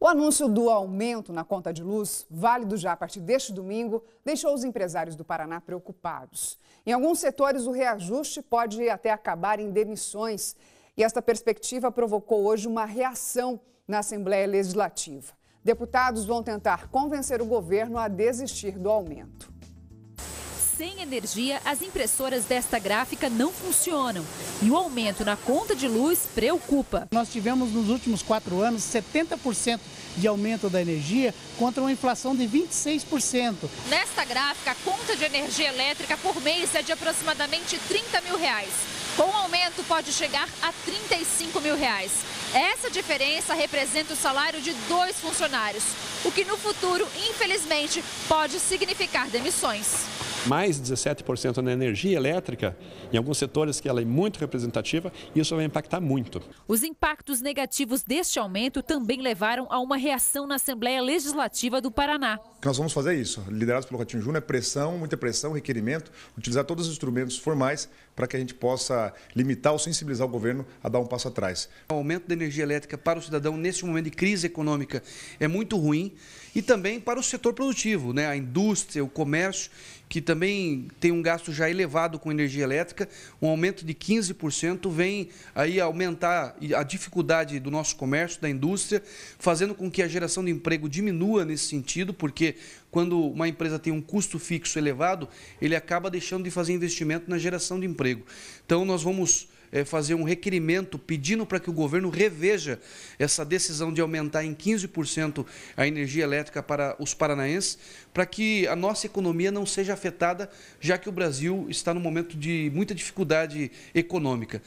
O anúncio do aumento na conta de luz, válido já a partir deste domingo, deixou os empresários do Paraná preocupados. Em alguns setores, o reajuste pode até acabar em demissões. E esta perspectiva provocou hoje uma reação na Assembleia Legislativa. Deputados vão tentar convencer o governo a desistir do aumento. Sem energia, as impressoras desta gráfica não funcionam e o aumento na conta de luz preocupa. Nós tivemos nos últimos quatro anos 70% de aumento da energia contra uma inflação de 26%. Nesta gráfica, a conta de energia elétrica por mês é de aproximadamente 30 mil reais. Com o aumento, pode chegar a 35 mil reais. Essa diferença representa o salário de dois funcionários, o que no futuro, infelizmente, pode significar demissões mais 17% na energia elétrica, em alguns setores que ela é muito representativa, isso vai impactar muito. Os impactos negativos deste aumento também levaram a uma reação na Assembleia Legislativa do Paraná. Nós vamos fazer isso, liderados pelo Ratinho Júnior, é pressão, muita pressão, requerimento, utilizar todos os instrumentos formais para que a gente possa limitar ou sensibilizar o governo a dar um passo atrás. O aumento da energia elétrica para o cidadão neste momento de crise econômica é muito ruim e também para o setor produtivo, né? a indústria, o comércio, que também tem um gasto já elevado com energia elétrica, um aumento de 15% vem aí aumentar a dificuldade do nosso comércio, da indústria, fazendo com que a geração de emprego diminua nesse sentido, porque quando uma empresa tem um custo fixo elevado, ele acaba deixando de fazer investimento na geração de emprego. Então nós vamos é, fazer um requerimento pedindo para que o governo reveja essa decisão de aumentar em 15% a energia elétrica para os paranaenses, para que a nossa economia não seja afetada, já que o Brasil está num momento de muita dificuldade econômica.